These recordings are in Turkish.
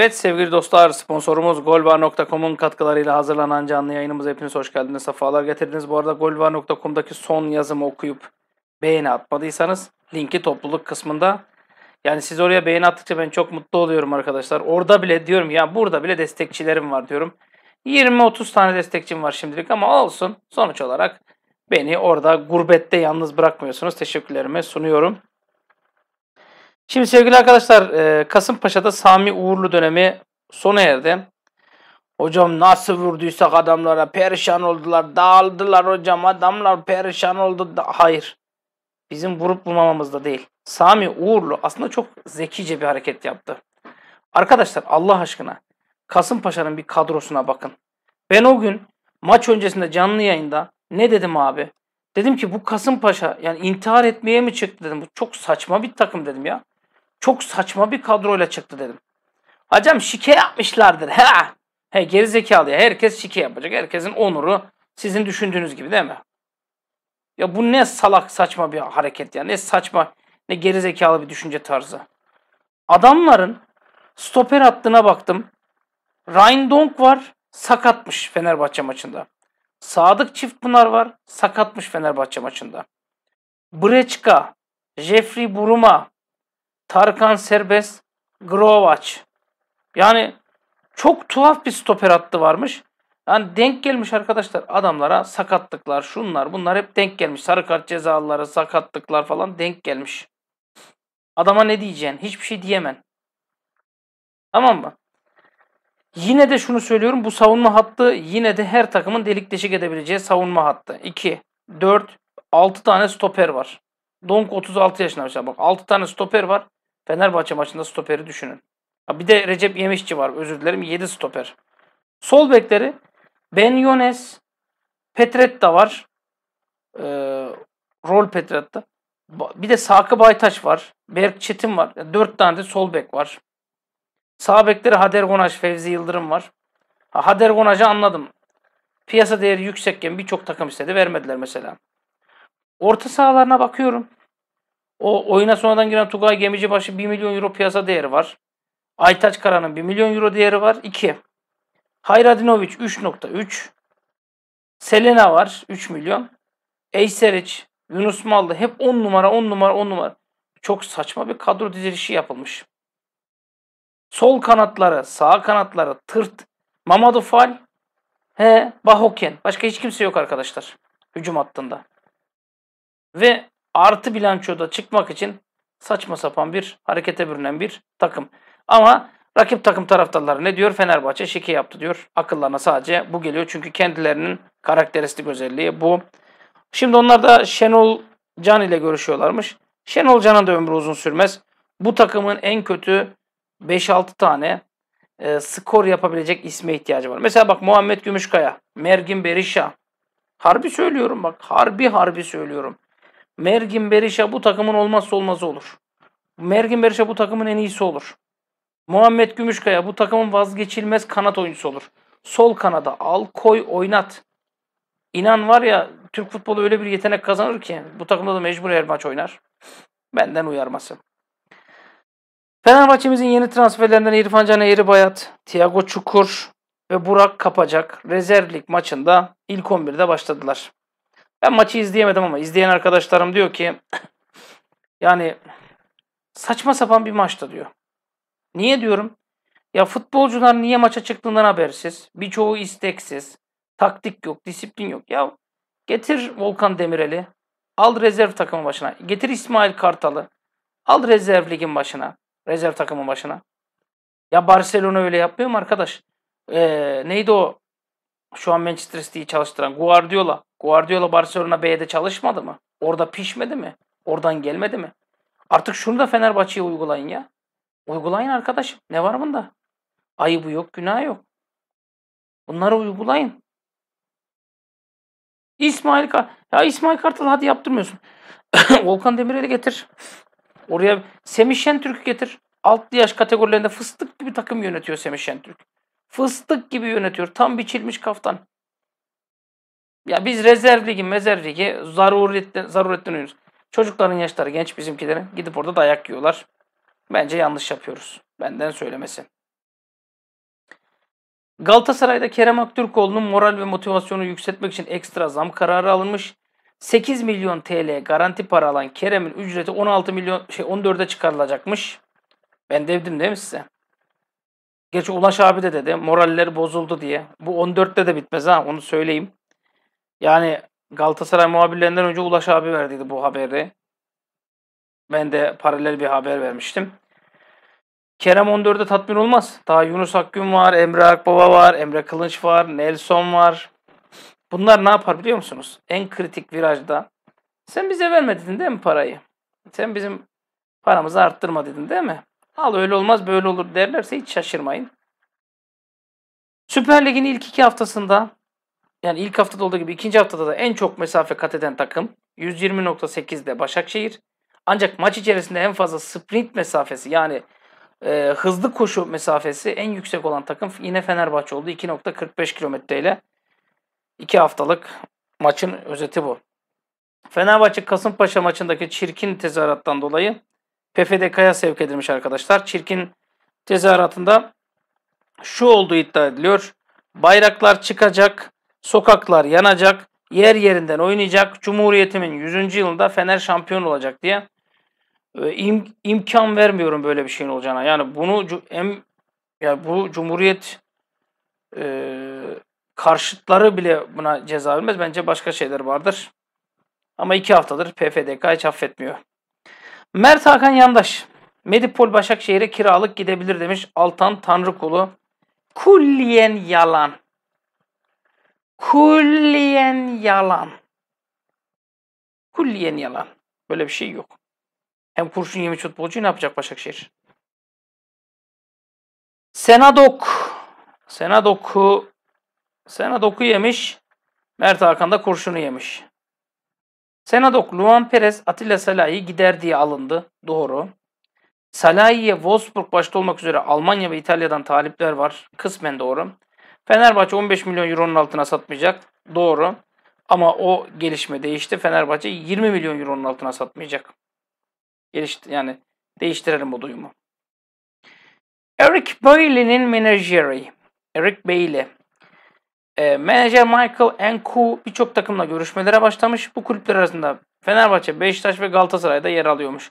Evet sevgili dostlar sponsorumuz Golbar.com'un katkılarıyla hazırlanan canlı yayınımıza hepiniz hoş geldiniz. Sefalar getirdiniz. Bu arada Golbar.com'daki son yazımı okuyup beğeni atmadıysanız linki topluluk kısmında. Yani siz oraya beğeni attıkça ben çok mutlu oluyorum arkadaşlar. Orada bile diyorum ya burada bile destekçilerim var diyorum. 20-30 tane destekçim var şimdilik ama olsun. Sonuç olarak beni orada gurbette yalnız bırakmıyorsunuz. Teşekkürlerimi sunuyorum. Şimdi sevgili arkadaşlar e, Kasımpaşa'da Sami Uğurlu dönemi sona erdi. Hocam nasıl vurduysak adamlara perişan oldular, dağıldılar hocam adamlar perişan oldu. Da Hayır. Bizim vurup bulmamamızda değil. Sami Uğurlu aslında çok zekice bir hareket yaptı. Arkadaşlar Allah aşkına Kasımpaşa'nın bir kadrosuna bakın. Ben o gün maç öncesinde canlı yayında ne dedim abi? Dedim ki bu Kasımpaşa yani intihar etmeye mi çıktı dedim. Bu çok saçma bir takım dedim ya. Çok saçma bir kadroyla çıktı dedim. Hacam şike yapmışlardır. He, He geri zekalı ya. Herkes şike yapacak. Herkesin onuru sizin düşündüğünüz gibi değil mi? Ya bu ne salak saçma bir hareket ya. Ne saçma ne geri zekalı bir düşünce tarzı. Adamların stoper hattına baktım. Ryan Donk var. Sakatmış Fenerbahçe maçında. Sadık Çiftpınar var. Sakatmış Fenerbahçe maçında. Breçka, Jeffrey Buruma, Tarkan Serbest, Grovac. Yani çok tuhaf bir stoper hattı varmış. Yani denk gelmiş arkadaşlar adamlara sakatlıklar şunlar bunlar hep denk gelmiş. Sarı kart cezaları sakatlıklar falan denk gelmiş. Adama ne diyeceksin? Hiçbir şey diyemen. Tamam mı? Yine de şunu söylüyorum. Bu savunma hattı yine de her takımın delik deşik edebileceği savunma hattı. 2, 4, 6 tane stoper var. Donk 36 yaşında bak 6 tane stoper var. Fenerbahçe maçında stoperi düşünün. Ha, bir de Recep Yemişçi var. Özür dilerim. 7 stoper. Sol bekleri Ben Yones, Petretta var. Ee, rol Petretta. Bir de Sakı Baytaş var. Berk Çetin var. Yani 4 tane de sol bek var. Sağ bekleri Hader Gonaj, Fevzi Yıldırım var. Ha, Hader Gonaj'ı anladım. Piyasa değeri yüksekken birçok takım istedi. Vermediler mesela. Orta sahalarına bakıyorum. O oyuna sonradan giren Tugay Gemici başı 1 milyon euro piyasa değeri var. Aytaç Kara'nın 1 milyon euro değeri var. 2. Hayradinovic 3.3. Selena var 3 milyon. Eyseriç, Yunus Mallı hep 10 numara 10 numara 10 numara. Çok saçma bir kadro dizilişi yapılmış. Sol kanatları, sağ kanatları tırt. Mamadou Fal, he, Bahoken. Başka hiç kimse yok arkadaşlar. Hücum hattında. Ve artı bilançoda çıkmak için saçma sapan bir harekete bürünen bir takım. Ama rakip takım taraftarları ne diyor? Fenerbahçe şike yaptı diyor. Akıllarına sadece bu geliyor. Çünkü kendilerinin karakteristik özelliği bu. Şimdi onlar da Şenol Can ile görüşüyorlarmış. Şenol Can'a da ömrü uzun sürmez. Bu takımın en kötü 5-6 tane e, skor yapabilecek isme ihtiyacı var. Mesela bak Muhammed Gümüşkaya, Mergin Berisha. Harbi söylüyorum bak. Harbi harbi söylüyorum. Mergin Berisha bu takımın olmazsa olmazı olur. Mergin Berisha bu takımın en iyisi olur. Muhammed Gümüşkaya bu takımın vazgeçilmez kanat oyuncusu olur. Sol kanada al, koy, oynat. İnan var ya Türk futbolu öyle bir yetenek kazanır ki bu takımda da mecbur her maç oynar. Benden uyarması. Fenerbahçe'mizin yeni transferlerinden İrfan Can Eğri Bayat, Tiago Çukur ve Burak Kapacak rezervlik maçında ilk 11'de başladılar. Ben maçı izleyemedim ama izleyen arkadaşlarım diyor ki yani saçma sapan bir maçtı diyor. Niye diyorum? Ya futbolcular niye maça çıktığından habersiz. Birçoğu isteksiz. Taktik yok, disiplin yok. Ya getir Volkan Demirel'i. Al rezerv takımın başına. Getir İsmail Kartal'ı. Al rezerv ligin başına. Rezerv takımın başına. Ya Barcelona öyle yapmıyor mu arkadaş? Ee, neydi o? Şu an Manchester City'yi çalıştıran Guardiola. Guardiola Barcelona B'de çalışmadı mı? Orada pişmedi mi? Oradan gelmedi mi? Artık şunu da Fenerbahçe'ye uygulayın ya. Uygulayın arkadaşım. Ne var bunda? Ayıbı yok, günah yok. Bunları uygulayın. İsmail Kartal. Ya İsmail Kartal hadi yaptırmıyorsun. Volkan Demirel'i getir. Oraya Semih Şentürk'ü getir. Altlı yaş kategorilerinde fıstık gibi takım yönetiyor Semih Şentürk. Fıstık gibi yönetiyor. Tam biçilmiş kaftan. Ya biz rezerv ligi, mezerv ligi zaruretten, zaruretten oynuyoruz. Çocukların yaşları genç bizimkilerin. Gidip orada dayak yiyorlar. Bence yanlış yapıyoruz. Benden söylemesi. Galatasaray'da Kerem Aktürkoğlu'nun moral ve motivasyonu yükseltmek için ekstra zam kararı alınmış. 8 milyon TL garanti para alan Kerem'in ücreti 16 milyon şey 14'e çıkarılacakmış. Ben devdim değil mi size? Geç Ulaş abi de dedi moralleri bozuldu diye. Bu 14'te de bitmez ha onu söyleyeyim. Yani Galatasaray muhabirlerinden önce Ulaş abi verdiydi bu haberi. Ben de paralel bir haber vermiştim. Kerem 14'e tatmin olmaz. Daha Yunus Akgün var, Emre Akbaba var, Emre Kılınç var, Nelson var. Bunlar ne yapar biliyor musunuz? En kritik virajda. Sen bize vermedin değil mi parayı? Sen bizim paramızı arttırma dedin değil mi? Al öyle olmaz böyle olur derlerse hiç şaşırmayın. Süper Lig'in ilk iki haftasında yani ilk haftada olduğu gibi ikinci haftada da en çok mesafe kat eden takım 120.8'de Başakşehir. Ancak maç içerisinde en fazla sprint mesafesi yani e, hızlı koşu mesafesi en yüksek olan takım yine Fenerbahçe oldu. 2.45 kilometreyle 2 haftalık maçın özeti bu. Fenerbahçe Kasımpaşa maçındaki çirkin tezahürattan dolayı PFDK'ya sevk edilmiş arkadaşlar. Çirkin tezahüratında şu olduğu iddia ediliyor. Bayraklar çıkacak, Sokaklar yanacak, yer yerinden oynayacak. Cumhuriyetimin 100. yılında Fener şampiyon olacak diye e, im, imkan vermiyorum böyle bir şeyin olacağına. Yani bunu em, yani bu cumhuriyet e, karşıtları bile buna ceza vermez. Bence başka şeyler vardır. Ama iki haftadır PFDK hiç affetmiyor. Mert Hakan Yandaş. Medipol Başakşehir'e kiralık gidebilir demiş Altan Tanrıkulu. Kulliyen yalan. Kulliyen yalan. Kulliyen yalan. Böyle bir şey yok. Hem kurşun yemiş futbolcu ne yapacak Başakşehir? Senadok. Senadok'u Senadok'u yemiş. Mert Hakan da kurşunu yemiş. Senadok, Luan Perez, Atilla Salahi gider diye alındı. Doğru. Salahi'ye Wolfsburg başta olmak üzere Almanya ve İtalya'dan talipler var. Kısmen doğru. Fenerbahçe 15 milyon euronun altına satmayacak. Doğru. Ama o gelişme değişti. Fenerbahçe 20 milyon euronun altına satmayacak. Gelişti yani değiştirelim bu duyumu. Eric Bailey'nin menajeri. Eric Bailey. E, ee, menajer Michael Enku birçok takımla görüşmelere başlamış. Bu kulüpler arasında Fenerbahçe, Beşiktaş ve Galatasaray'da yer alıyormuş.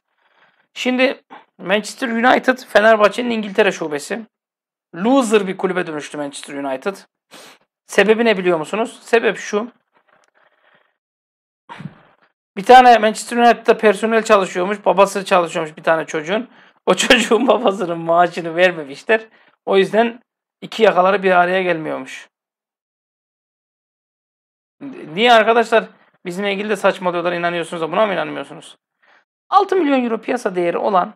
Şimdi Manchester United Fenerbahçe'nin İngiltere şubesi. Loser bir kulübe dönüştü Manchester United. Sebebi ne biliyor musunuz? Sebep şu. Bir tane Manchester United'da personel çalışıyormuş. Babası çalışıyormuş bir tane çocuğun. O çocuğun babasının maaşını vermemişler. O yüzden iki yakaları bir araya gelmiyormuş. Niye arkadaşlar bizimle ilgili de saçmalıyorlar inanıyorsunuz da buna mı inanmıyorsunuz? 6 milyon euro piyasa değeri olan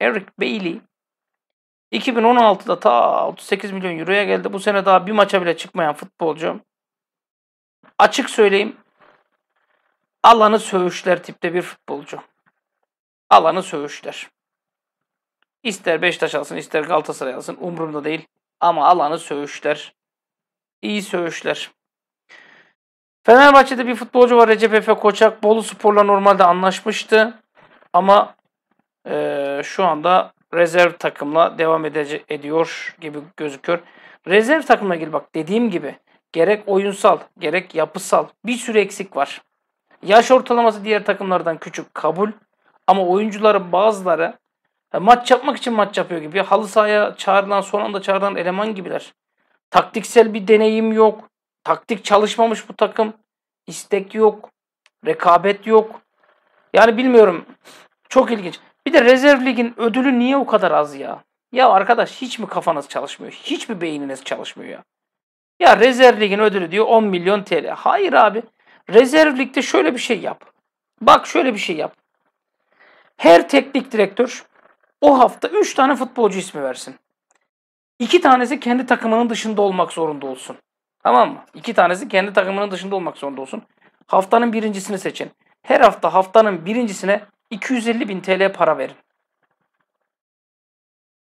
Eric Bailey 2016'da ta 38 milyon euroya geldi. Bu sene daha bir maça bile çıkmayan futbolcu. Açık söyleyeyim. Alanı sövüşler tipte bir futbolcu. Alanı sövüşler. İster Beşiktaş alsın ister Galatasaray alsın umurumda değil. Ama alanı sövüşler, İyi sövüşler. Fenerbahçe'de bir futbolcu var Recep Efe Koçak. Bolu Spor'la normalde anlaşmıştı. Ama e, şu anda rezerv takımla devam edece, ediyor gibi gözüküyor. Rezerv takımla ilgili bak dediğim gibi gerek oyunsal gerek yapısal bir sürü eksik var. Yaş ortalaması diğer takımlardan küçük kabul ama oyuncuların bazıları e, maç yapmak için maç yapıyor gibi. Halı sahaya çağrılan son anda çağrılan eleman gibiler. Taktiksel bir deneyim yok. Taktik çalışmamış bu takım. İstek yok. Rekabet yok. Yani bilmiyorum. Çok ilginç. Bir de rezerv ligin ödülü niye o kadar az ya? Ya arkadaş hiç mi kafanız çalışmıyor? Hiç mi beyniniz çalışmıyor ya? Ya rezerv ligin ödülü diyor 10 milyon TL. Hayır abi. Rezerv ligde şöyle bir şey yap. Bak şöyle bir şey yap. Her teknik direktör o hafta 3 tane futbolcu ismi versin. 2 tanesi kendi takımının dışında olmak zorunda olsun. Tamam mı? 2 tanesi kendi takımının dışında olmak zorunda olsun. Haftanın birincisini seçin. Her hafta haftanın birincisine 250 bin TL para verin.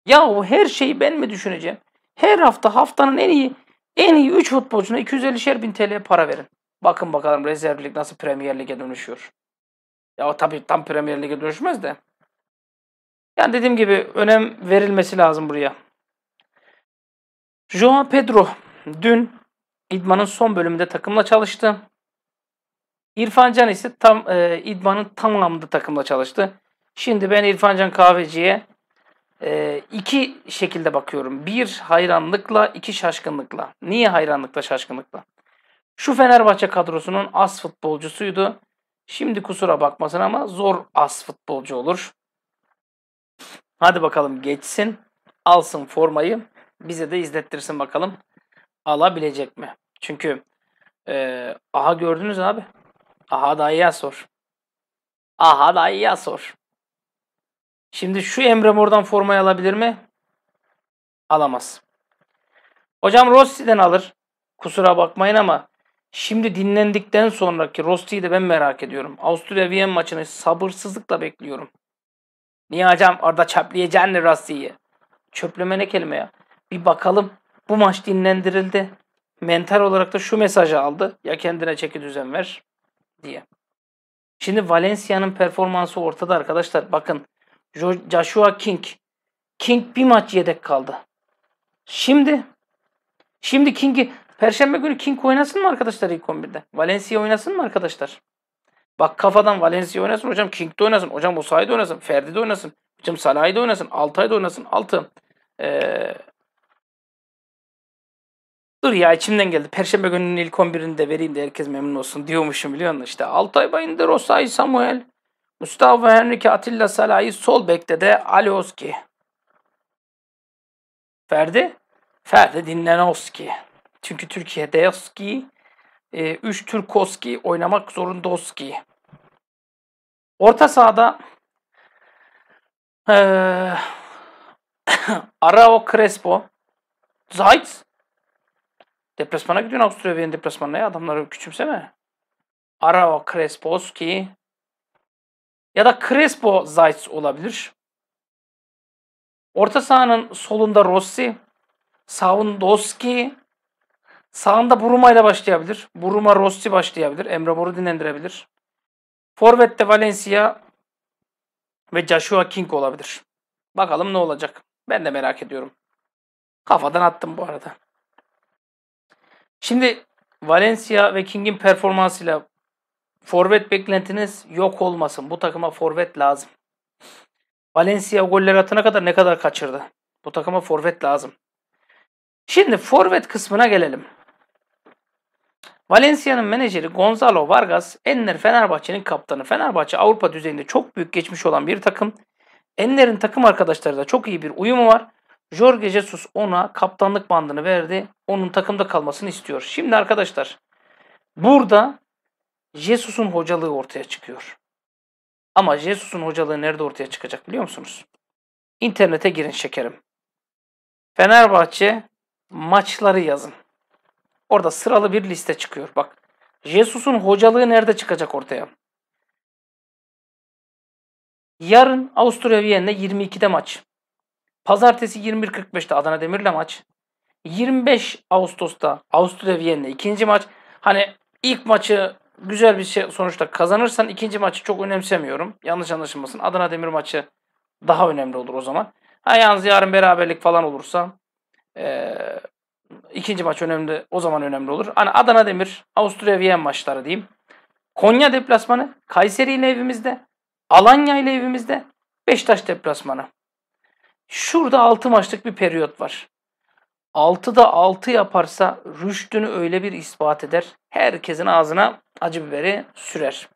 Yahu her şeyi ben mi düşüneceğim? Her hafta haftanın en iyi en iyi 3 futbolcuna 250 bin TL para verin. Bakın bakalım Rezerv Lig nasıl Premier Lig'e dönüşüyor. Ya tabii tam Premier Lig'e dönüşmez de. Yani dediğim gibi önem verilmesi lazım buraya. João Pedro dün idmanın son bölümünde takımla çalıştı. İrfan Can ise tam e, idmanın tamamında takımla çalıştı. Şimdi ben İrfan Can Kahveci'ye e, iki şekilde bakıyorum. Bir hayranlıkla, iki şaşkınlıkla. Niye hayranlıkla, şaşkınlıkla? Şu Fenerbahçe kadrosunun az futbolcusuydu. Şimdi kusura bakmasın ama zor az futbolcu olur. Hadi bakalım geçsin, alsın formayı. Bize de izlettirsin bakalım. Alabilecek mi? Çünkü e, aha gördünüz abi. Aha dayıya sor. Aha dayıya sor. Şimdi şu Emre Mor'dan formayı alabilir mi? Alamaz. Hocam Rossi'den alır. Kusura bakmayın ama şimdi dinlendikten sonraki Rossi'yi de ben merak ediyorum. Avusturya Viyen maçını sabırsızlıkla bekliyorum. Niye hocam orada çöpleyeceksin Rossi'yi? Çöpleme ne kelime ya? Bir bakalım. Bu maç dinlendirildi. Mental olarak da şu mesajı aldı. Ya kendine çeki düzen ver diye. Şimdi Valencia'nın performansı ortada arkadaşlar. Bakın Joshua King. King bir maç yedek kaldı. Şimdi şimdi King'i Perşembe günü King oynasın mı arkadaşlar ilk 11'de? Valencia oynasın mı arkadaşlar? Bak kafadan Valencia oynasın hocam. King de oynasın. Hocam Musa'yı da oynasın. Ferdi de oynasın. Hocam Salah'ı da oynasın. Altay da oynasın. Altı. Ee, Dur ya içimden geldi. Perşembe gününün ilk 11'ini de vereyim de herkes memnun olsun diyormuşum biliyor musun? İşte Altay Bayındır, Osay Samuel, Mustafa Henrique, Atilla Salah'ı sol bekte de Alioski. Ferdi? Ferdi Dinlenoski. Çünkü Türkiye'de Yoski, 3 e, Türkoski oynamak zorunda Oski. Orta sahada e, Arao Crespo, Zayt, Deplasmana gidiyorsun Avusturya deplasmanına ya adamları küçümseme. Arao Cresposki ya da Crespo Zayt olabilir. Orta sahanın solunda Rossi, Savundoski, sağında Buruma ile başlayabilir. Buruma Rossi başlayabilir. Emre Mor'u dinlendirebilir. Forvet'te Valencia ve Joshua King olabilir. Bakalım ne olacak. Ben de merak ediyorum. Kafadan attım bu arada. Şimdi Valencia ve King'in performansıyla forvet beklentiniz yok olmasın. Bu takıma forvet lazım. Valencia goller atana kadar ne kadar kaçırdı? Bu takıma forvet lazım. Şimdi forvet kısmına gelelim. Valencia'nın menajeri Gonzalo Vargas, Enner Fenerbahçe'nin kaptanı. Fenerbahçe Avrupa düzeyinde çok büyük geçmiş olan bir takım. Enner'in takım arkadaşları da çok iyi bir uyumu var. Jorge Jesus ona kaptanlık bandını verdi. Onun takımda kalmasını istiyor. Şimdi arkadaşlar burada Jesus'un hocalığı ortaya çıkıyor. Ama Jesus'un hocalığı nerede ortaya çıkacak biliyor musunuz? İnternete girin şekerim. Fenerbahçe maçları yazın. Orada sıralı bir liste çıkıyor. Bak Jesus'un hocalığı nerede çıkacak ortaya? Yarın Avusturya Viyana 22'de maç. Pazartesi 21.45'te Adana Demir'le maç. 25 Ağustos'ta Avusturya Viyen'le ikinci maç. Hani ilk maçı güzel bir şey sonuçta kazanırsan ikinci maçı çok önemsemiyorum. Yanlış anlaşılmasın. Adana Demir maçı daha önemli olur o zaman. Ha yalnız yarın beraberlik falan olursa e, ikinci maç önemli o zaman önemli olur. Hani Adana Demir, Avusturya Viyen maçları diyeyim. Konya deplasmanı, Kayseri ile evimizde, Alanya ile evimizde, Beşiktaş deplasmanı. Şurada 6 maçlık bir periyot var. da 6 yaparsa rüştünü öyle bir ispat eder. Herkesin ağzına acı biberi sürer.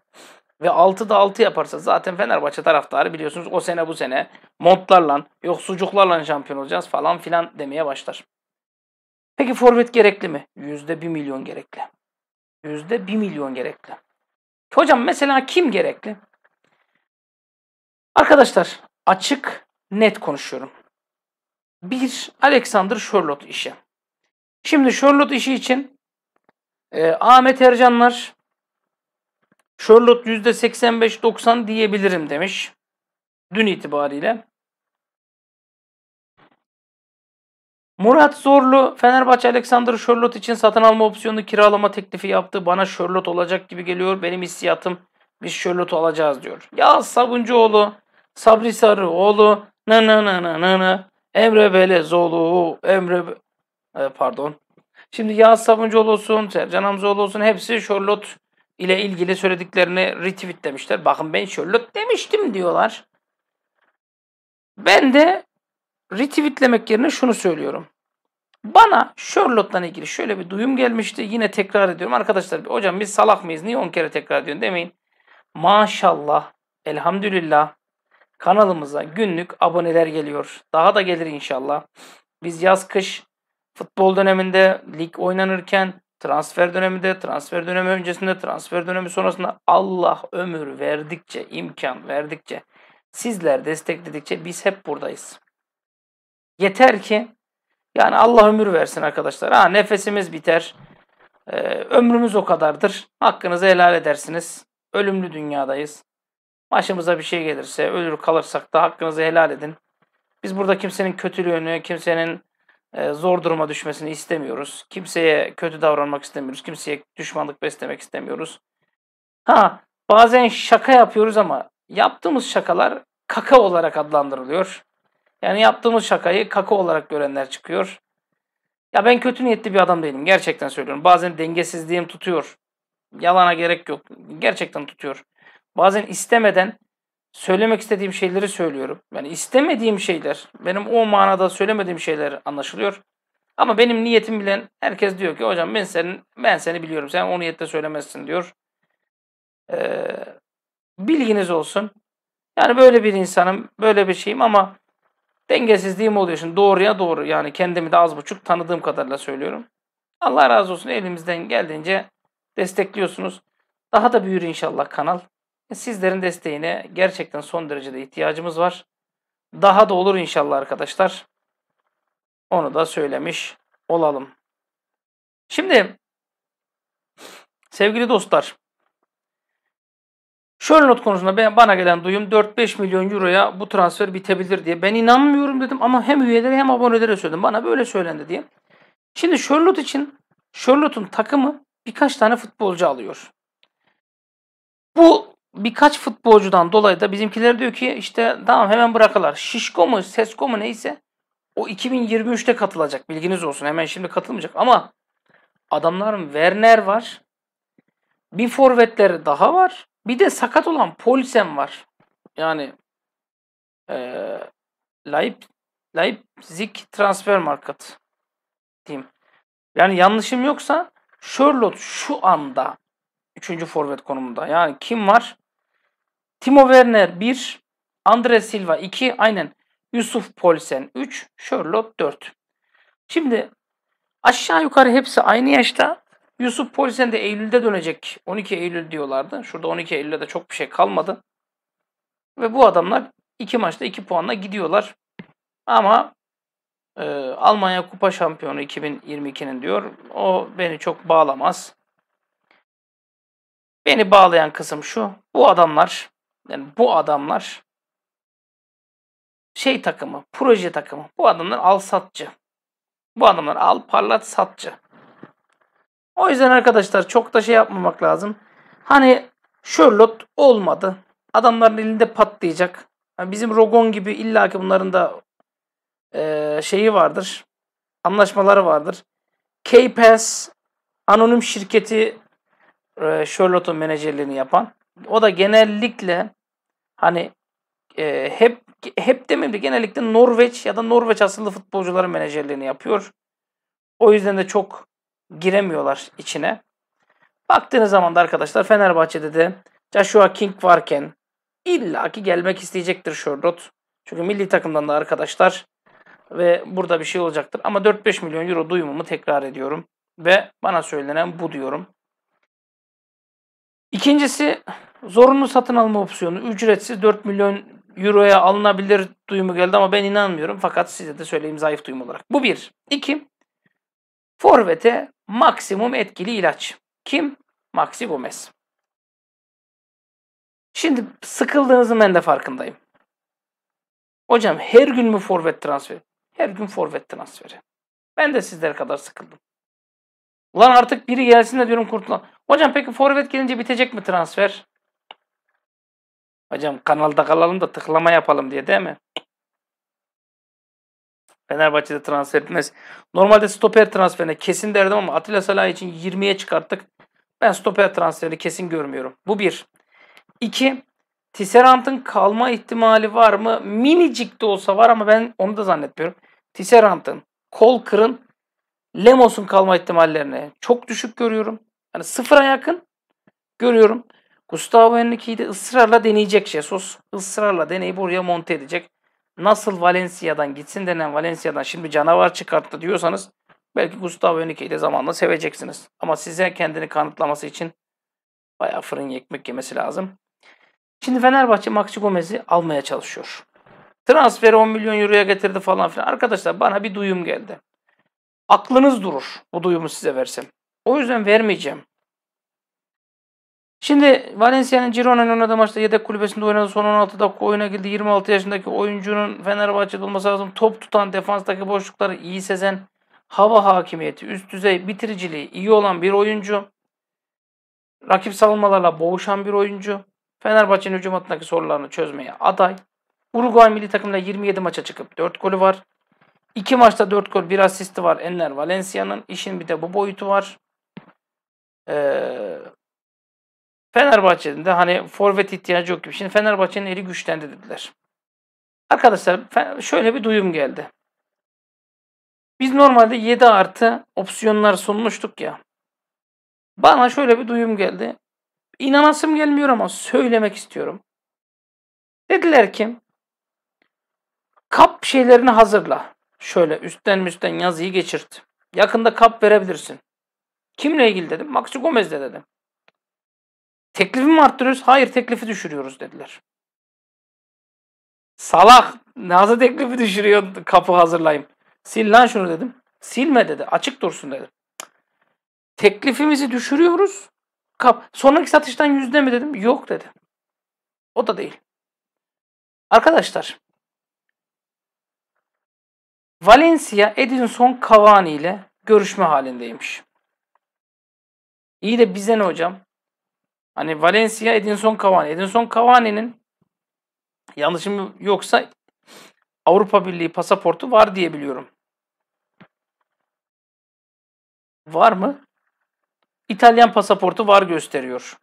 Ve da 6 yaparsa zaten Fenerbahçe taraftarı biliyorsunuz o sene bu sene montlarla yok sucuklarla şampiyon olacağız falan filan demeye başlar. Peki forvet gerekli mi? %1 milyon gerekli. %1 milyon gerekli. Hocam mesela kim gerekli? Arkadaşlar açık net konuşuyorum. Bir, Alexander Charlotte işi. Şimdi Charlotte işi için e, Ahmet Ercanlar Charlotte %85-90 diyebilirim demiş. Dün itibariyle. Murat Zorlu, Fenerbahçe Alexander Charlotte için satın alma opsiyonu kiralama teklifi yaptı. Bana Charlotte olacak gibi geliyor. Benim hissiyatım biz Charlotte alacağız diyor. Ya Sabuncuoğlu, Sabri Sarıoğlu Na na na na na na. Emre Belezoğlu, Emre... Be e, pardon. Şimdi Yağız Savuncuoğlu olsun, Sercan Hamzoğlu olsun hepsi Charlotte ile ilgili söylediklerini retweet demişler. Bakın ben Charlotte demiştim diyorlar. Ben de retweetlemek yerine şunu söylüyorum. Bana Charlotte'la ilgili şöyle bir duyum gelmişti. Yine tekrar ediyorum. Arkadaşlar hocam biz salak mıyız? Niye 10 kere tekrar ediyorsun demeyin. Maşallah, elhamdülillah, Kanalımıza günlük aboneler geliyor. Daha da gelir inşallah. Biz yaz kış futbol döneminde lig oynanırken, transfer döneminde, transfer dönemi öncesinde, transfer dönemi sonrasında Allah ömür verdikçe, imkan verdikçe, sizler destekledikçe biz hep buradayız. Yeter ki yani Allah ömür versin arkadaşlar. Ha nefesimiz biter. Ee, ömrümüz o kadardır. Hakkınızı helal edersiniz. Ölümlü dünyadayız. Başımıza bir şey gelirse, ölür kalırsak da hakkınızı helal edin. Biz burada kimsenin kötülüğünü, kimsenin e, zor duruma düşmesini istemiyoruz. Kimseye kötü davranmak istemiyoruz. Kimseye düşmanlık beslemek istemiyoruz. Ha, bazen şaka yapıyoruz ama yaptığımız şakalar kaka olarak adlandırılıyor. Yani yaptığımız şakayı kaka olarak görenler çıkıyor. Ya ben kötü niyetli bir adam değilim. Gerçekten söylüyorum. Bazen dengesizliğim tutuyor. Yalana gerek yok. Gerçekten tutuyor. Bazen istemeden söylemek istediğim şeyleri söylüyorum. Yani istemediğim şeyler, benim o manada söylemediğim şeyler anlaşılıyor. Ama benim niyetim bilen herkes diyor ki hocam ben senin ben seni biliyorum. Sen o niyette söylemezsin diyor. Ee, bilginiz olsun. Yani böyle bir insanım, böyle bir şeyim ama dengesizliğim oluyor. Şimdi doğruya doğru yani kendimi de az buçuk tanıdığım kadarıyla söylüyorum. Allah razı olsun elimizden geldiğince destekliyorsunuz. Daha da büyür inşallah kanal. Sizlerin desteğine gerçekten son derecede ihtiyacımız var. Daha da olur inşallah arkadaşlar. Onu da söylemiş olalım. Şimdi sevgili dostlar Sherlock konusunda ben, bana gelen duyum 4-5 milyon euroya bu transfer bitebilir diye. Ben inanmıyorum dedim ama hem üyelere hem abonelere söyledim. Bana böyle söylendi diye. Şimdi Sherlock için Sherlock'un takımı birkaç tane futbolcu alıyor. Bu birkaç futbolcudan dolayı da bizimkiler diyor ki işte tamam hemen bırakırlar. Şişko mu Sesko mu neyse o 2023'te katılacak bilginiz olsun. Hemen şimdi katılmayacak ama adamların Werner var. Bir forvetleri daha var. Bir de sakat olan Polsen var. Yani e, Leip, Leipzig transfer market diyeyim. Yani yanlışım yoksa Charlotte şu anda 3. forvet konumunda. Yani kim var? Timo Werner 1, Andre Silva 2, aynen Yusuf Polsen 3, Sherlock 4. Şimdi aşağı yukarı hepsi aynı yaşta. Yusuf Polsen de Eylül'de dönecek. 12 Eylül diyorlardı. Şurada 12 Eylül'de de çok bir şey kalmadı. Ve bu adamlar iki maçta iki puanla gidiyorlar. Ama e, Almanya Kupa Şampiyonu 2022'nin diyor. O beni çok bağlamaz. Beni bağlayan kısım şu. Bu adamlar yani bu adamlar şey takımı, proje takımı. Bu adamlar al satçı. Bu adamlar al parlat satçı. O yüzden arkadaşlar çok da şey yapmamak lazım. Hani Sherlock olmadı. Adamların elinde patlayacak. Yani bizim Rogon gibi illaki bunların da e, şeyi vardır. Anlaşmaları vardır. K-Pass anonim şirketi e, Sherlock'un menajerliğini yapan. O da genellikle hani e, hep hep demeyeyim de genellikle Norveç ya da Norveç asıllı futbolcuların menajerliğini yapıyor. O yüzden de çok giremiyorlar içine. Baktığınız zaman da arkadaşlar Fenerbahçe'de de Joshua King varken illaki gelmek isteyecektir Sherrod. Çünkü milli takımdan da arkadaşlar ve burada bir şey olacaktır. Ama 4-5 milyon euro duyumumu tekrar ediyorum. Ve bana söylenen bu diyorum. İkincisi zorunlu satın alma opsiyonu. Ücretsiz 4 milyon euroya alınabilir duyumu geldi ama ben inanmıyorum. Fakat size de söyleyeyim zayıf duyum olarak. Bu bir. İki, Forvet'e maksimum etkili ilaç. Kim? Maxi Gomez. Şimdi sıkıldığınızın ben de farkındayım. Hocam her gün mü forvet transferi? Her gün forvet transferi. Ben de sizler kadar sıkıldım. Ulan artık biri gelsin de diyorum kurtulan. Hocam peki forvet gelince bitecek mi transfer? Hocam kanalda kalalım da tıklama yapalım diye değil mi? Fenerbahçe'de transfer etmez. Normalde stoper transferine kesin derdim ama Atilla Salah için 20'ye çıkarttık. Ben stoper transferini kesin görmüyorum. Bu bir. İki, Tisserant'ın kalma ihtimali var mı? Minicik de olsa var ama ben onu da zannetmiyorum. Tisserant'ın kol kırın Lemos'un kalma ihtimallerini çok düşük görüyorum. Yani sıfıra yakın görüyorum. Gustavo Henrique'yi de ısrarla deneyecek Jesus. Israrla deneyip oraya monte edecek. Nasıl Valencia'dan gitsin denen Valencia'dan şimdi canavar çıkarttı diyorsanız belki Gustavo Henrique'yi de zamanla seveceksiniz. Ama size kendini kanıtlaması için bayağı fırın ekmek yemesi lazım. Şimdi Fenerbahçe Maxi Gomez'i almaya çalışıyor. Transferi 10 milyon euroya getirdi falan filan. Arkadaşlar bana bir duyum geldi aklınız durur bu duyumu size versem. O yüzden vermeyeceğim. Şimdi Valencia'nın Girona'nın oynadığı maçta yedek kulübesinde oynadı. Son 16 dakika oyuna girdi. 26 yaşındaki oyuncunun Fenerbahçe'de olması lazım. Top tutan, defanstaki boşlukları iyi sezen, hava hakimiyeti, üst düzey bitiriciliği iyi olan bir oyuncu. Rakip savunmalarla boğuşan bir oyuncu. Fenerbahçe'nin hücum hattındaki sorularını çözmeye aday. Uruguay milli takımla 27 maça çıkıp 4 golü var. İki maçta dört gol bir asisti var Enner Valencia'nın. İşin bir de bu boyutu var. Ee, Fenerbahçe'nin de hani forvet ihtiyacı yok gibi. Şimdi Fenerbahçe'nin eli güçlendi dediler. Arkadaşlar şöyle bir duyum geldi. Biz normalde 7 artı opsiyonlar sunmuştuk ya. Bana şöyle bir duyum geldi. İnanasım gelmiyor ama söylemek istiyorum. Dediler ki kap şeylerini hazırla. Şöyle üstten üstten yazıyı geçirdi. Yakında kap verebilirsin. Kimle ilgili dedim. Maxi Gomez'le dedim. Teklifi mi arttırıyoruz? Hayır teklifi düşürüyoruz dediler. Salak. Nazı teklifi düşürüyor kapı hazırlayayım. Sil lan şunu dedim. Silme dedi. Açık dursun dedi. Teklifimizi düşürüyoruz. Kap. Sonraki satıştan yüzde mi dedim. Yok dedi. O da değil. Arkadaşlar Valencia Edinson Cavani ile görüşme halindeymiş. İyi de bize ne hocam? Hani Valencia Edinson Cavani. Edinson Cavani'nin yanlışım yoksa Avrupa Birliği pasaportu var diye biliyorum. Var mı? İtalyan pasaportu var gösteriyor.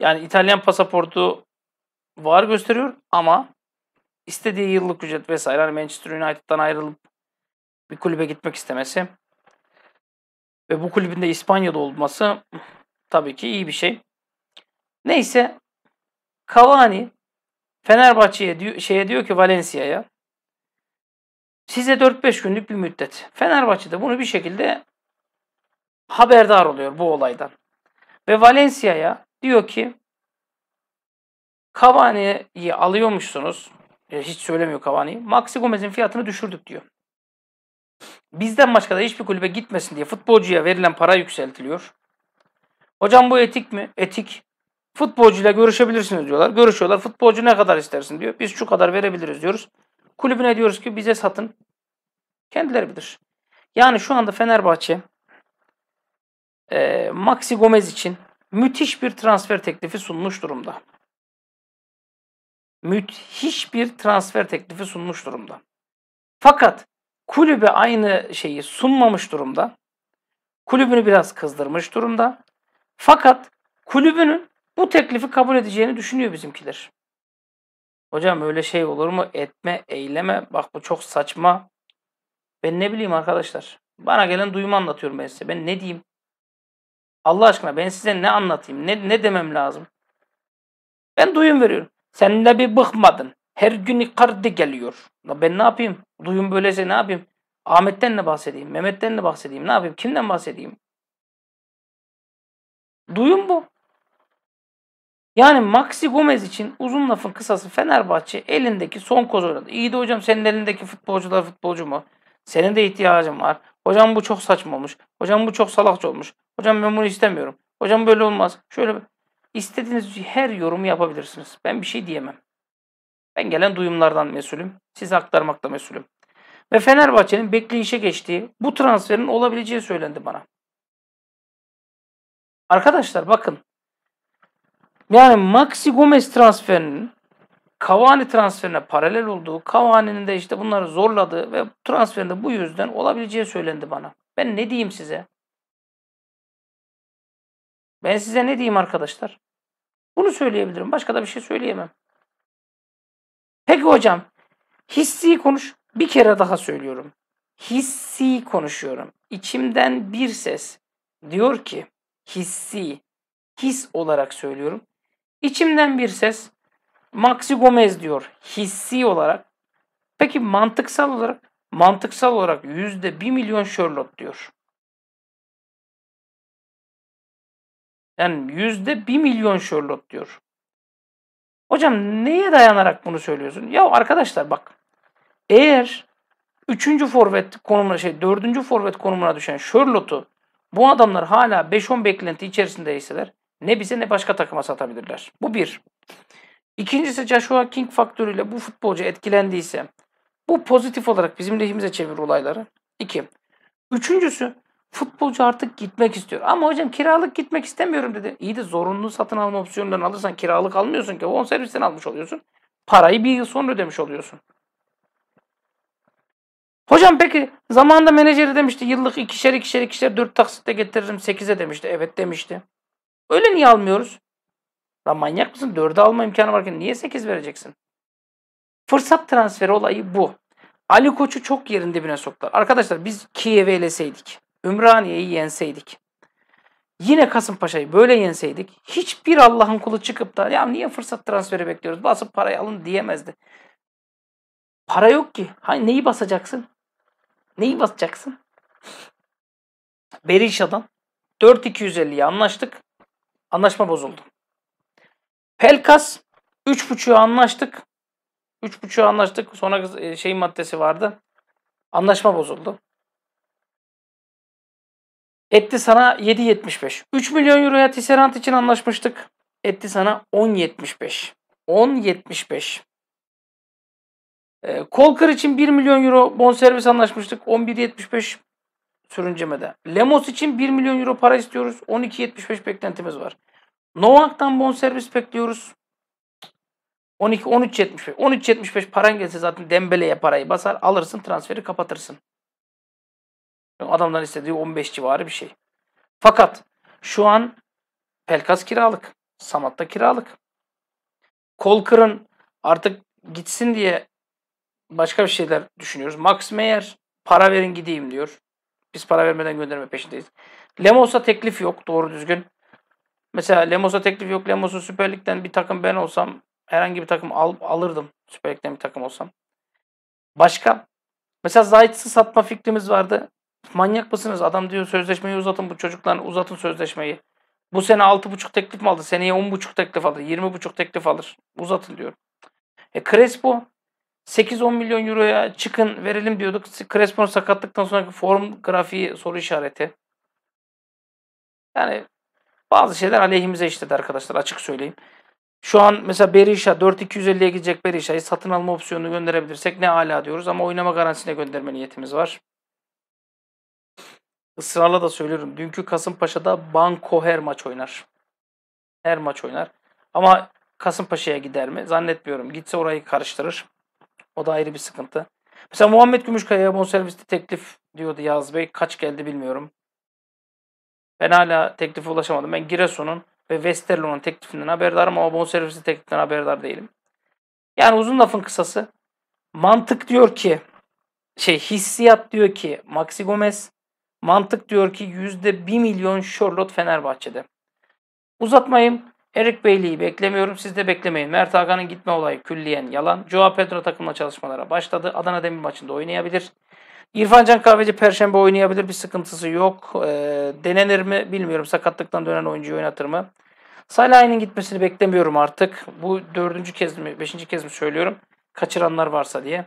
Yani İtalyan pasaportu var gösteriyor ama istediği yıllık ücret vesaire hani Manchester United'dan ayrılıp bir kulübe gitmek istemesi ve bu kulübün de İspanya'da olması tabii ki iyi bir şey. Neyse Cavani Fenerbahçe'ye diyor, şeye diyor ki Valencia'ya size 4-5 günlük bir müddet. Fenerbahçe de bunu bir şekilde haberdar oluyor bu olaydan. Ve Valencia'ya diyor ki Cavani'yi alıyormuşsunuz. E, hiç söylemiyor Cavani'yi. Maxi Gomez'in fiyatını düşürdük diyor. Bizden başka da hiçbir kulübe gitmesin diye futbolcuya verilen para yükseltiliyor. Hocam bu etik mi? Etik. Futbolcuyla görüşebilirsiniz diyorlar. Görüşüyorlar. Futbolcu ne kadar istersin diyor. Biz şu kadar verebiliriz diyoruz. Kulübüne diyoruz ki bize satın. Kendileri bilir. Yani şu anda Fenerbahçe e, Maxi Gomez için müthiş bir transfer teklifi sunmuş durumda müthiş bir transfer teklifi sunmuş durumda. Fakat kulübe aynı şeyi sunmamış durumda. Kulübünü biraz kızdırmış durumda. Fakat kulübünün bu teklifi kabul edeceğini düşünüyor bizimkiler. Hocam öyle şey olur mu? Etme, eyleme. Bak bu çok saçma. Ben ne bileyim arkadaşlar. Bana gelen duyumu anlatıyorum ben size. Ben ne diyeyim? Allah aşkına ben size ne anlatayım? Ne, ne demem lazım? Ben duyum veriyorum. Sen de bir bıkmadın. Her gün ikardı geliyor. ben ne yapayım? Duyun böylese ne yapayım? Ahmet'ten ne bahsedeyim? Mehmet'ten ne bahsedeyim? Ne yapayım? Kimden bahsedeyim? Duyun bu. Yani Maxi Gomez için uzun lafın kısası Fenerbahçe elindeki son koz oynadı. İyi de hocam senin elindeki futbolcular futbolcu mu? Senin de ihtiyacın var. Hocam bu çok saçma olmuş. Hocam bu çok salakça olmuş. Hocam ben bunu istemiyorum. Hocam böyle olmaz. Şöyle İstediğiniz her yorumu yapabilirsiniz. Ben bir şey diyemem. Ben gelen duyumlardan mesulüm. Size aktarmakta mesulüm. Ve Fenerbahçe'nin bekleyişe geçtiği bu transferin olabileceği söylendi bana. Arkadaşlar bakın. Yani Maxi Gomez transferinin Cavani transferine paralel olduğu, Cavani'nin de işte bunları zorladığı ve transferinde bu yüzden olabileceği söylendi bana. Ben ne diyeyim size? Ben size ne diyeyim arkadaşlar? Bunu söyleyebilirim. Başka da bir şey söyleyemem. Peki hocam, hissi konuş. Bir kere daha söylüyorum. Hissi konuşuyorum. İçimden bir ses diyor ki, hissi, his olarak söylüyorum. İçimden bir ses, Maxi Gomez diyor hissi olarak. Peki mantıksal olarak? Mantıksal olarak yüzde bir milyon Sherlock diyor. Yani yüzde bir milyon Sherlock diyor. Hocam neye dayanarak bunu söylüyorsun? Ya arkadaşlar bak. Eğer üçüncü forvet konumuna şey dördüncü forvet konumuna düşen Sherlock'u bu adamlar hala 5-10 beklenti içerisindeyseler ne bize ne başka takıma satabilirler. Bu bir. İkincisi Joshua King faktörüyle bu futbolcu etkilendiyse bu pozitif olarak bizim lehimize çevir olayları. İki. Üçüncüsü Futbolcu artık gitmek istiyor. Ama hocam kiralık gitmek istemiyorum dedi. İyi de zorunlu satın alma opsiyonlarını alırsan kiralık almıyorsun ki. On servisten almış oluyorsun. Parayı bir yıl sonra ödemiş oluyorsun. Hocam peki zamanında menajeri demişti yıllık ikişer ikişer ikişer dört taksitte getiririm sekize demişti. Evet demişti. Öyle niye almıyoruz? Lan manyak mısın? Dörde alma imkanı varken niye sekiz vereceksin? Fırsat transferi olayı bu. Ali Koç'u çok yerinde bine soktular. Arkadaşlar biz Kiev'e eleseydik. Ümraniye'yi yenseydik, yine Kasımpaşa'yı böyle yenseydik, hiçbir Allah'ın kulu çıkıp da ya niye fırsat transferi bekliyoruz, basıp parayı alın diyemezdi. Para yok ki. Hani neyi basacaksın? Neyi basacaksın? Berişadan 4250'ye anlaştık. Anlaşma bozuldu. Pelkas 3.5'a anlaştık. 3.5'a anlaştık. Sonra e, şey maddesi vardı. Anlaşma bozuldu. Etti sana 7.75. 3 milyon euroya Tisserand için anlaşmıştık. Etti sana 10.75. 10.75. E, Kolkar için 1 milyon euro bonservis anlaşmıştık. 11.75 sürüncemede. Lemos için 1 milyon euro para istiyoruz. 12.75 beklentimiz var. Novak'tan bonservis bekliyoruz. 12 13.75. 13.75 paran gelse zaten Dembele'ye parayı basar, alırsın, transferi kapatırsın. Adamdan istediği 15 civarı bir şey. Fakat şu an Pelkas kiralık. Samat da kiralık. Kolkır'ın artık gitsin diye başka bir şeyler düşünüyoruz. Max Meyer para verin gideyim diyor. Biz para vermeden gönderme peşindeyiz. Lemos'a teklif yok doğru düzgün. Mesela Lemos'a teklif yok. Lemos'un Süper Lig'den bir takım ben olsam herhangi bir takım al, alırdım. Süper Lig'den bir takım olsam. Başka? Mesela Zayt'sı satma fikrimiz vardı. Manyak mısınız? Adam diyor sözleşmeyi uzatın bu çocukların uzatın sözleşmeyi. Bu sene 6,5 teklif mi aldı? Seneye 10,5 teklif alır. 20,5 teklif alır. Uzatın diyor. E Crespo 8-10 milyon euroya çıkın verelim diyorduk. Crespo'nun sakatlıktan sonraki form grafiği soru işareti. Yani bazı şeyler aleyhimize işledi arkadaşlar açık söyleyeyim. Şu an mesela Berisha 4-250'ye gidecek Berisha'yı satın alma opsiyonunu gönderebilirsek ne ala diyoruz ama oynama garantisine gönderme niyetimiz var ısrarla da söylüyorum. Dünkü Kasımpaşa'da Banko her maç oynar. Her maç oynar. Ama Kasımpaşa'ya gider mi? Zannetmiyorum. Gitse orayı karıştırır. O da ayrı bir sıkıntı. Mesela Muhammed Gümüşkaya'ya bonserviste teklif diyordu Yaz Bey. Kaç geldi bilmiyorum. Ben hala teklife ulaşamadım. Ben Giresun'un ve Westerlo'nun teklifinden haberdarım ama bonservisi teklifinden haberdar değilim. Yani uzun lafın kısası mantık diyor ki şey hissiyat diyor ki Maxi Gomez Mantık diyor ki %1 milyon Charlotte Fenerbahçe'de. Uzatmayayım. Erik Bailey'i beklemiyorum. Siz de beklemeyin. Mert Hakan'ın gitme olayı külliyen yalan. Joao Pedro takımla çalışmalara başladı. Adana Demir maçında oynayabilir. İrfan Can Kahveci Perşembe oynayabilir. Bir sıkıntısı yok. E, denenir mi bilmiyorum. Sakatlıktan dönen oyuncuyu oynatır mı? Salah'ın gitmesini beklemiyorum artık. Bu dördüncü kez mi, beşinci kez mi söylüyorum. Kaçıranlar varsa diye.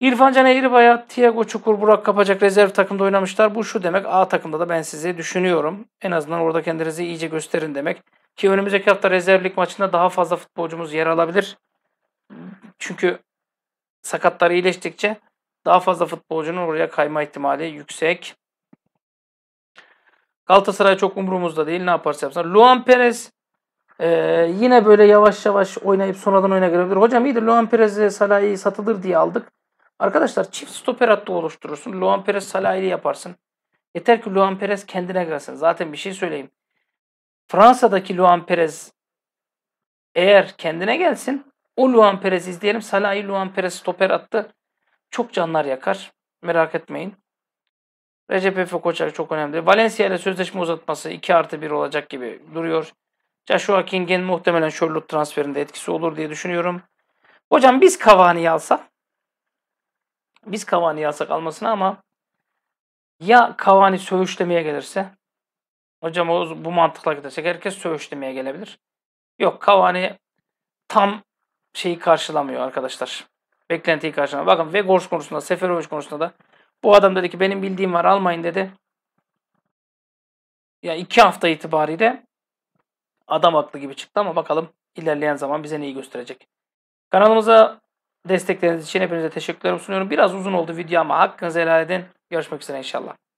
İrfan Can Eğribaya, Thiago Çukur, Burak Kapacak rezerv takımda oynamışlar. Bu şu demek A takımda da ben sizi düşünüyorum. En azından orada kendinizi iyice gösterin demek. Ki önümüzdeki hafta rezervlik maçında daha fazla futbolcumuz yer alabilir. Çünkü sakatlar iyileştikçe daha fazla futbolcunun oraya kayma ihtimali yüksek. Galatasaray çok umurumuzda değil. Ne yaparsa yapsın. Luan Perez e, yine böyle yavaş yavaş oynayıp sonradan oyuna girebilir. Hocam iyidir de Luan Perez'e Salah'ı satılır diye aldık. Arkadaşlar çift stoper hattı oluşturursun. Luan Perez Salah'ı yaparsın. Yeter ki Luan Perez kendine gelsin. Zaten bir şey söyleyeyim. Fransa'daki Luan Perez eğer kendine gelsin o Luan Perez izleyelim. Salah'ı Luan Perez stoper attı. Çok canlar yakar. Merak etmeyin. Recep Efe Koçak çok önemli. Valencia ile sözleşme uzatması 2 artı 1 olacak gibi duruyor. Joshua King'in muhtemelen Charlotte transferinde etkisi olur diye düşünüyorum. Hocam biz Cavani'yi alsak biz kavani yasak almasına ama ya kavani söğüşlemeye gelirse hocam o, bu mantıkla gidersek herkes söğüşlemeye gelebilir. Yok kavani tam şeyi karşılamıyor arkadaşlar. Beklentiyi karşılamıyor. Bakın Vegors konusunda, Seferovic konusunda da bu adam dedi ki benim bildiğim var almayın dedi. Ya iki hafta itibariyle adam aklı gibi çıktı ama bakalım ilerleyen zaman bize neyi gösterecek. Kanalımıza Destekleriniz için hepinize teşekkürler sunuyorum. Biraz uzun oldu video ama hakkınızı helal edin. Görüşmek üzere inşallah.